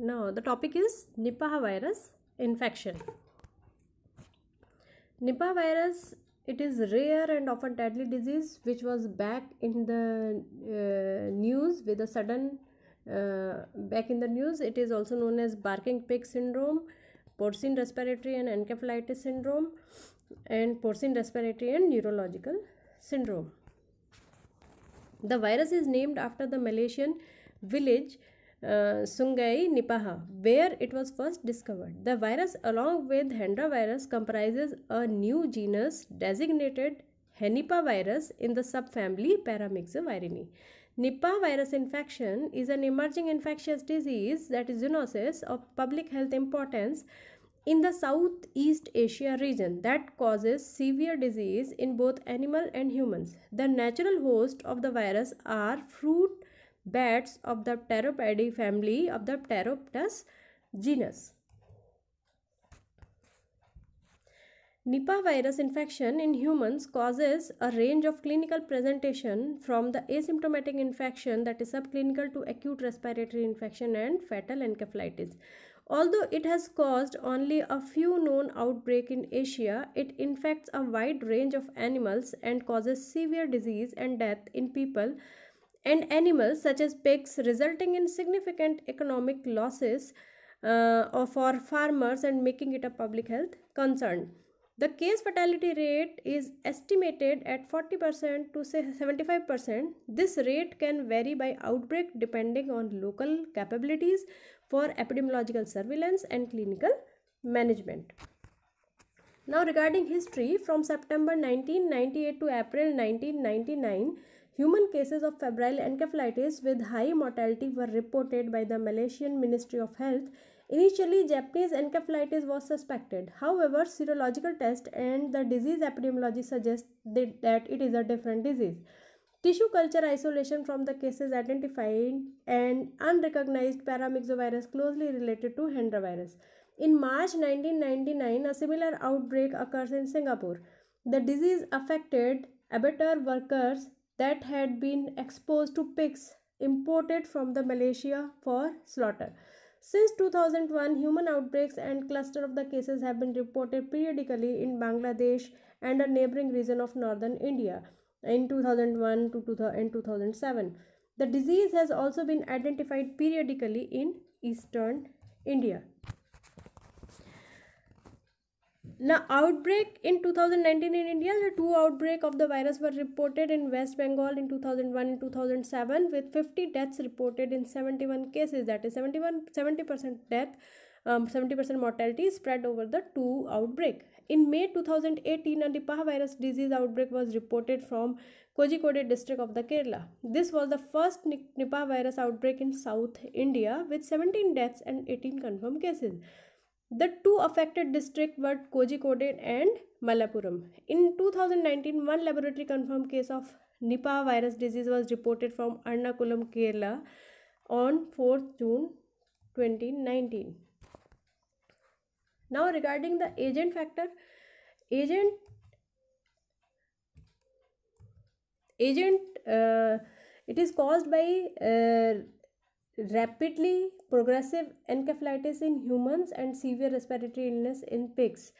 Now, the topic is Nipah virus infection. Nipah virus, it is rare and often deadly disease which was back in the uh, news with a sudden, uh, back in the news. It is also known as barking pig syndrome, porcine respiratory and encephalitis syndrome and porcine respiratory and neurological syndrome. The virus is named after the Malaysian village uh, Sungai Nipaha, where it was first discovered. The virus, along with Hendra virus, comprises a new genus designated Henipavirus in the subfamily Paramyxovirinae. Nipah virus infection is an emerging infectious disease that is zoonosis of public health importance in the Southeast Asia region that causes severe disease in both animal and humans. The natural host of the virus are fruit bats of the pteropadi family of the Pteroptus genus. Nipah virus infection in humans causes a range of clinical presentation from the asymptomatic infection that is subclinical to acute respiratory infection and fatal encephalitis. Although it has caused only a few known outbreak in Asia, it infects a wide range of animals and causes severe disease and death in people and animals such as pigs resulting in significant economic losses uh, for farmers and making it a public health concern. The case fatality rate is estimated at 40% to say 75%. This rate can vary by outbreak depending on local capabilities for epidemiological surveillance and clinical management. Now regarding history, from September 1998 to April 1999, Human cases of febrile encephalitis with high mortality were reported by the Malaysian Ministry of Health. Initially, Japanese encephalitis was suspected. However, serological tests and the disease epidemiology suggest that it is a different disease. Tissue culture isolation from the cases identified and unrecognized paramyxovirus closely related to Hendra virus. In March 1999, a similar outbreak occurs in Singapore. The disease affected abattoir workers that had been exposed to pigs imported from the Malaysia for slaughter. Since 2001, human outbreaks and cluster of the cases have been reported periodically in Bangladesh and a neighboring region of northern India in 2001 to 2007. The disease has also been identified periodically in eastern India now outbreak in 2019 in india the two outbreak of the virus were reported in west bengal in 2001 and 2007 with 50 deaths reported in 71 cases that is 71 70% death um, 70% mortality spread over the two outbreak in may 2018 a nipah virus disease outbreak was reported from Kozhikode district of the Kerala. This was the first Nipah virus outbreak in South India with 17 deaths and 18 confirmed cases. The two affected districts were Kozhikode and Malappuram. In 2019, one laboratory confirmed case of Nipah virus disease was reported from Arnakulam, Kerala on 4th June 2019. Now regarding the agent factor, agent agent uh, it is caused by uh, rapidly progressive encephalitis in humans and severe respiratory illness in pigs.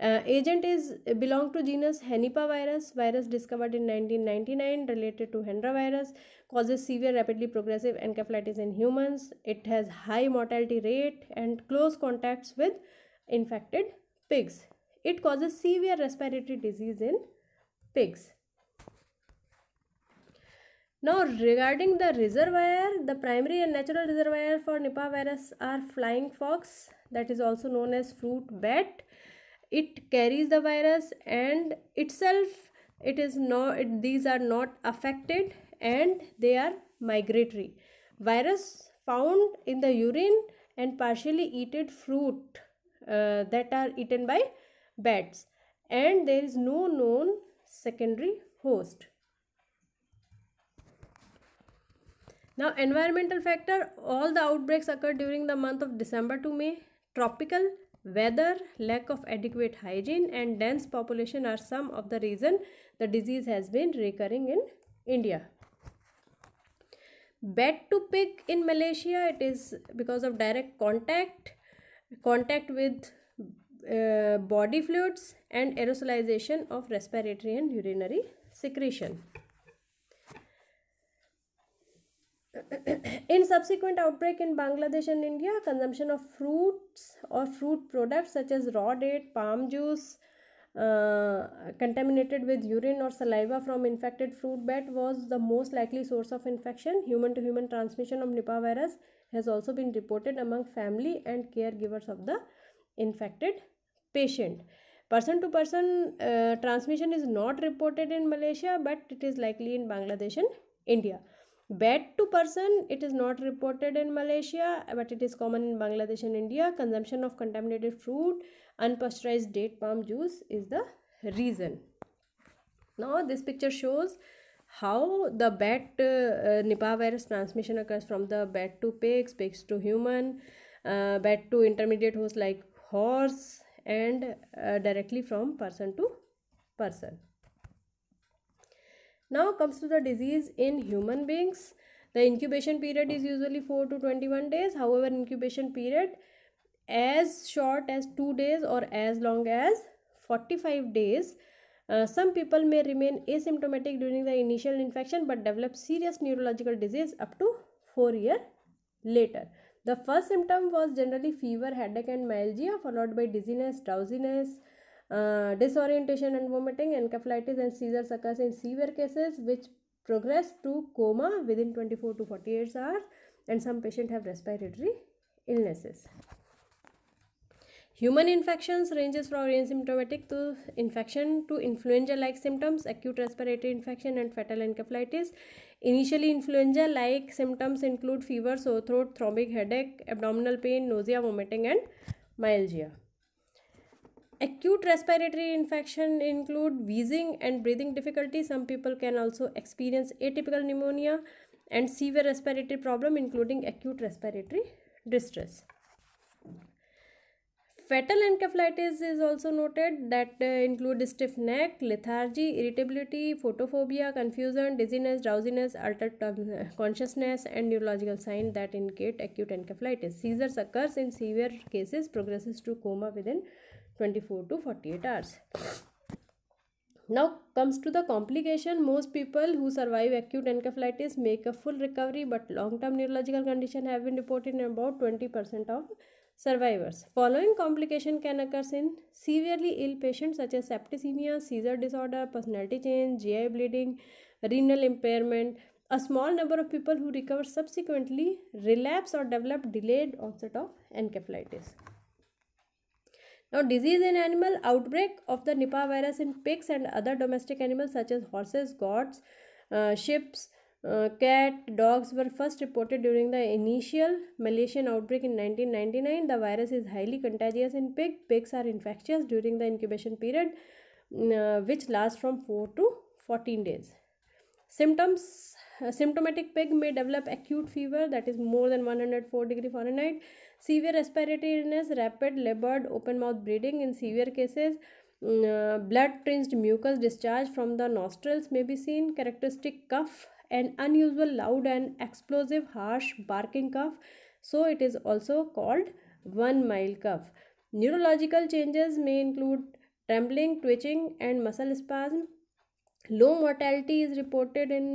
Uh, agent is belong to genus Henipa virus, virus discovered in 1999 related to Hendra virus, causes severe rapidly progressive encephalitis in humans. It has high mortality rate and close contacts with infected pigs. It causes severe respiratory disease in pigs. Now regarding the reservoir, the primary and natural reservoir for Nipah virus are flying fox that is also known as fruit bat. It carries the virus and itself it is not it, these are not affected and they are migratory. Virus found in the urine and partially eaten fruit uh, that are eaten by bats and there is no known secondary host Now environmental factor, all the outbreaks occur during the month of December to May. Tropical weather, lack of adequate hygiene and dense population are some of the reason the disease has been recurring in India. Bad to pick in Malaysia, it is because of direct contact, contact with uh, body fluids and aerosolization of respiratory and urinary secretion. in subsequent outbreak in Bangladesh and India, consumption of fruits or fruit products such as raw date, palm juice, uh, contaminated with urine or saliva from infected fruit bat was the most likely source of infection. Human to human transmission of Nipah virus has also been reported among family and caregivers of the infected patient. Person to person uh, transmission is not reported in Malaysia but it is likely in Bangladesh and India bed to person it is not reported in malaysia but it is common in bangladesh and india consumption of contaminated fruit unpasteurized date palm juice is the reason now this picture shows how the bat uh, uh, nipah virus transmission occurs from the bat to pigs pigs to human uh, bat to intermediate host like horse and uh, directly from person to person now comes to the disease in human beings the incubation period is usually 4 to 21 days however incubation period as short as 2 days or as long as 45 days uh, some people may remain asymptomatic during the initial infection but develop serious neurological disease up to 4 year later the first symptom was generally fever headache and myalgia followed by dizziness drowsiness disorientation and vomiting, encephalitis and seizures occurs in severe cases which progress to coma within 24 to 48 hours and some patients have respiratory illnesses. Human infections ranges from asymptomatic to infection to influenza-like symptoms, acute respiratory infection and fatal encephalitis. Initially, influenza-like symptoms include fever, sore throat, thrombic headache, abdominal pain, nausea, vomiting and myalgia acute respiratory infection include wheezing and breathing difficulty some people can also experience atypical pneumonia and severe respiratory problem including acute respiratory distress fatal encephalitis is also noted that uh, include stiff neck lethargy irritability photophobia confusion dizziness drowsiness altered um, consciousness and neurological sign that indicate acute encephalitis seizures occurs in severe cases progresses to coma within 24 to 48 hours now comes to the complication most people who survive acute encephalitis make a full recovery but long term neurological condition have been reported in about 20% of survivors following complication can occur in severely ill patients such as septicemia seizure disorder personality change gi bleeding renal impairment a small number of people who recover subsequently relapse or develop delayed onset of encephalitis now, disease in animal outbreak of the Nipah virus in pigs and other domestic animals such as horses, goats, uh, sheep, uh, cat, dogs were first reported during the initial Malaysian outbreak in 1999. The virus is highly contagious in pigs. Pigs are infectious during the incubation period, mm, uh, which lasts from 4 to 14 days. Symptoms uh, Symptomatic pig may develop acute fever that is more than 104 degree Fahrenheit severe respiratory illness rapid labored open mouth breathing in severe cases mm, uh, blood tinged mucus discharge from the nostrils may be seen characteristic cough and unusual loud and explosive harsh barking cough so it is also called one mile cough neurological changes may include trembling twitching and muscle spasm low mortality is reported in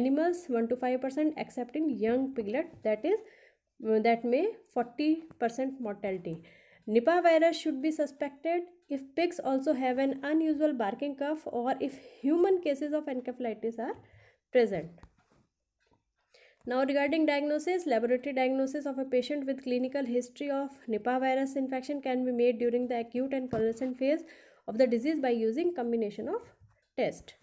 animals 1 to 5 percent except in young piglet that is that may 40% mortality. Nipah virus should be suspected if pigs also have an unusual barking cough or if human cases of encephalitis are present. Now regarding diagnosis, laboratory diagnosis of a patient with clinical history of Nipah virus infection can be made during the acute and convalescent phase of the disease by using combination of test.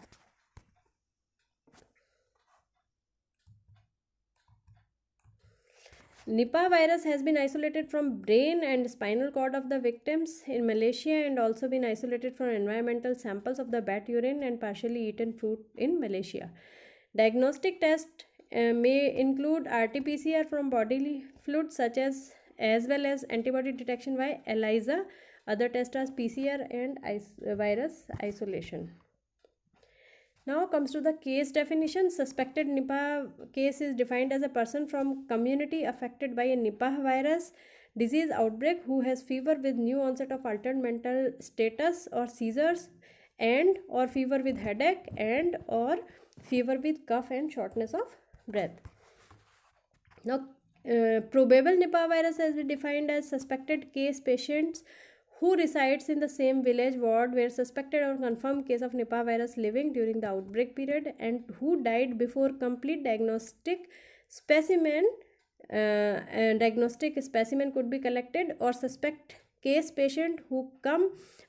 Nipah virus has been isolated from brain and spinal cord of the victims in Malaysia and also been isolated from environmental samples of the bat urine and partially eaten fruit in Malaysia. Diagnostic tests uh, may include RT-PCR from bodily fluids such as as well as antibody detection by ELISA. Other tests are PCR and is uh, virus isolation. Now comes to the case definition. Suspected Nipah case is defined as a person from community affected by a Nipah virus disease outbreak who has fever with new onset of altered mental status or seizures and or fever with headache and or fever with cough and shortness of breath. Now uh, probable Nipah virus has been defined as suspected case patients who resides in the same village ward where suspected or confirmed case of Nipah virus living during the outbreak period and who died before complete diagnostic specimen uh, uh, diagnostic specimen could be collected or suspect case patient who come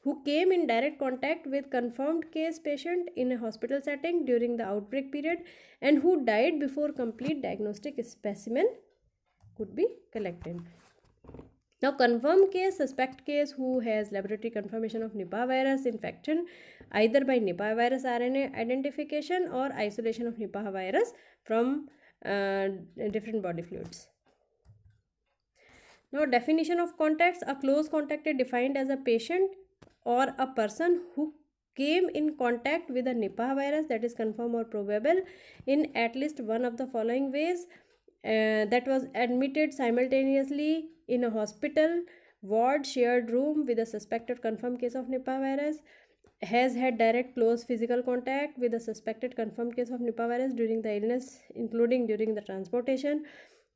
who came in direct contact with confirmed case patient in a hospital setting during the outbreak period and who died before complete diagnostic specimen could be collected now, confirm case, suspect case who has laboratory confirmation of Nipah virus infection either by Nipah virus RNA identification or isolation of Nipah virus from uh, different body fluids. Now, definition of contacts. A close contact is defined as a patient or a person who came in contact with a Nipah virus that is confirmed or probable in at least one of the following ways uh, that was admitted simultaneously in a hospital ward shared room with a suspected confirmed case of Nipah virus has had direct close physical contact with a suspected confirmed case of Nipah virus during the illness, including during the transportation,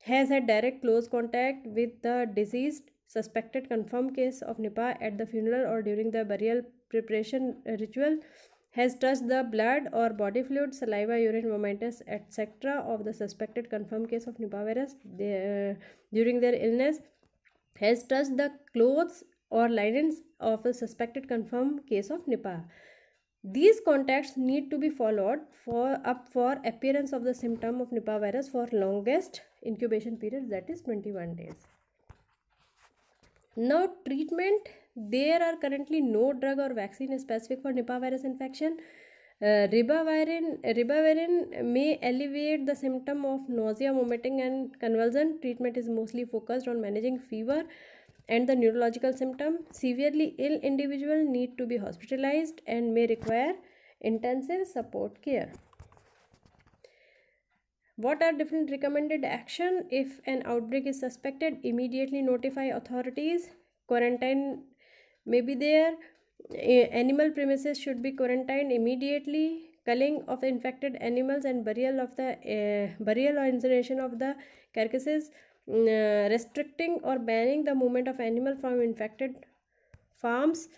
has had direct close contact with the deceased suspected confirmed case of Nipah at the funeral or during the burial preparation ritual, has touched the blood or body fluid, saliva, urine, momentous, etc. of the suspected confirmed case of Nipah virus uh, during their illness, has touched the clothes or linens of a suspected confirmed case of Nipah. These contacts need to be followed for up for appearance of the symptom of Nipah virus for longest incubation period that is 21 days. Now treatment, there are currently no drug or vaccine specific for Nipah virus infection. Uh, ribavirin, ribavirin may alleviate the symptom of nausea, vomiting and convulsion. Treatment is mostly focused on managing fever and the neurological symptom. Severely ill individual need to be hospitalized and may require intensive support care. What are different recommended action? If an outbreak is suspected, immediately notify authorities. Quarantine may be there animal premises should be quarantined immediately culling of infected animals and burial of the uh, burial or incineration of the carcasses uh, restricting or banning the movement of animal from infected farms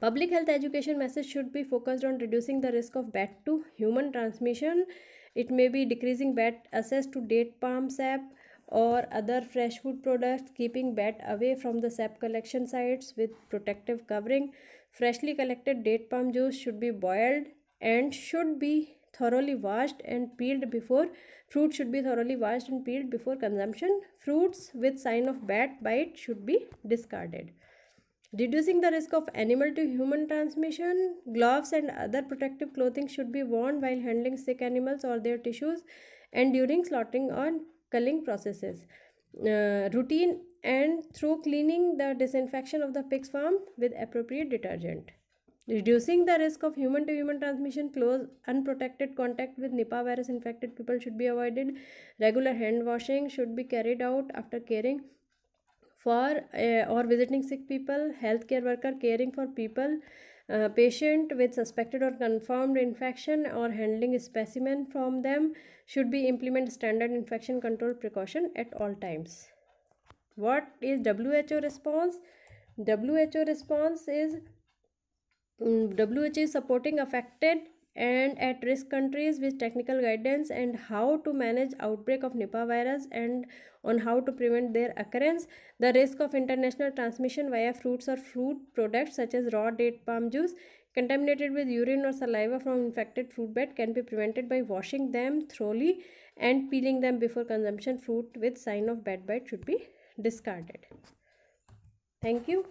public health education message should be focused on reducing the risk of bat to human transmission it may be decreasing bat access to date palm sap or other fresh food products keeping bat away from the sap collection sites with protective covering. Freshly collected date palm juice should be boiled and should be thoroughly washed and peeled before fruit should be thoroughly washed and peeled before consumption fruits with sign of bat bite should be discarded reducing the risk of animal to human transmission gloves and other protective clothing should be worn while handling sick animals or their tissues and during slaughtering or culling processes. Uh, routine and through cleaning the disinfection of the pig's farm with appropriate detergent. Reducing the risk of human to human transmission, close unprotected contact with Nipah virus infected people should be avoided. Regular hand washing should be carried out after caring for uh, or visiting sick people, healthcare worker caring for people a patient with suspected or confirmed infection or handling specimen from them should be implement standard infection control precaution at all times what is who response who response is mm, who is supporting affected and at-risk countries with technical guidance and how to manage outbreak of Nipah virus and on how to prevent their occurrence, the risk of international transmission via fruits or fruit products such as raw date palm juice contaminated with urine or saliva from infected fruit bed can be prevented by washing them thoroughly and peeling them before consumption. Fruit with sign of bad bite should be discarded. Thank you.